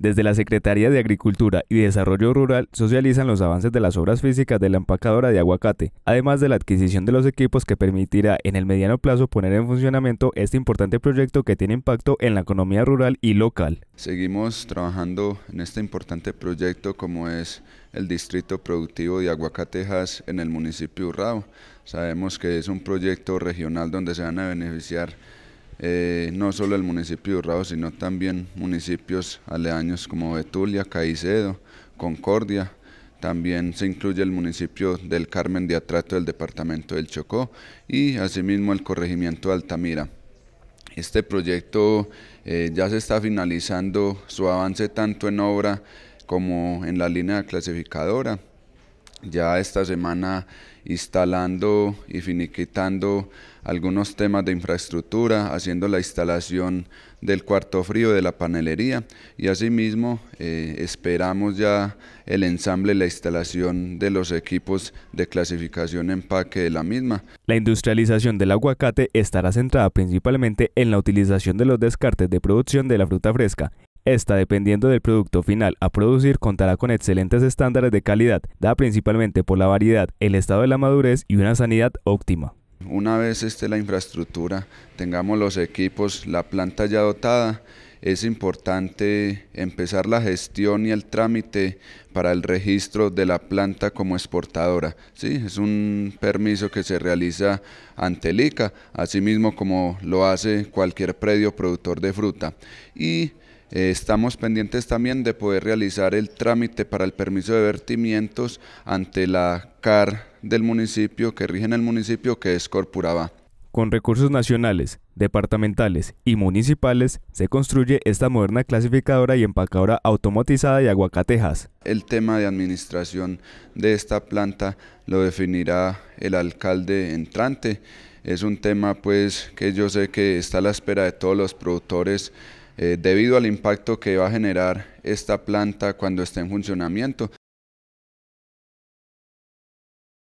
Desde la Secretaría de Agricultura y Desarrollo Rural socializan los avances de las obras físicas de la empacadora de aguacate, además de la adquisición de los equipos que permitirá en el mediano plazo poner en funcionamiento este importante proyecto que tiene impacto en la economía rural y local. Seguimos trabajando en este importante proyecto como es el Distrito Productivo de Aguacatejas en el municipio de Urrao. Sabemos que es un proyecto regional donde se van a beneficiar eh, no solo el municipio de Urrao, sino también municipios aledaños como Betulia, Caicedo, Concordia. También se incluye el municipio del Carmen de Atrato del departamento del Chocó y asimismo el corregimiento de Altamira. Este proyecto eh, ya se está finalizando su avance tanto en obra como en la línea clasificadora ya esta semana instalando y finiquitando algunos temas de infraestructura, haciendo la instalación del cuarto frío de la panelería y asimismo eh, esperamos ya el ensamble, la instalación de los equipos de clasificación empaque de la misma. La industrialización del aguacate estará centrada principalmente en la utilización de los descartes de producción de la fruta fresca esta, dependiendo del producto final a producir, contará con excelentes estándares de calidad, da principalmente por la variedad, el estado de la madurez y una sanidad óptima. Una vez esté la infraestructura, tengamos los equipos, la planta ya dotada, es importante empezar la gestión y el trámite para el registro de la planta como exportadora. Sí, es un permiso que se realiza ante el ICA, así mismo como lo hace cualquier predio productor de fruta. Y eh, estamos pendientes también de poder realizar el trámite para el permiso de vertimientos ante la CAR del municipio que rige en el municipio, que es Corpuraba. Con recursos nacionales, departamentales y municipales se construye esta moderna clasificadora y empacadora automatizada de aguacatejas. El tema de administración de esta planta lo definirá el alcalde entrante. Es un tema pues que yo sé que está a la espera de todos los productores eh, debido al impacto que va a generar esta planta cuando esté en funcionamiento.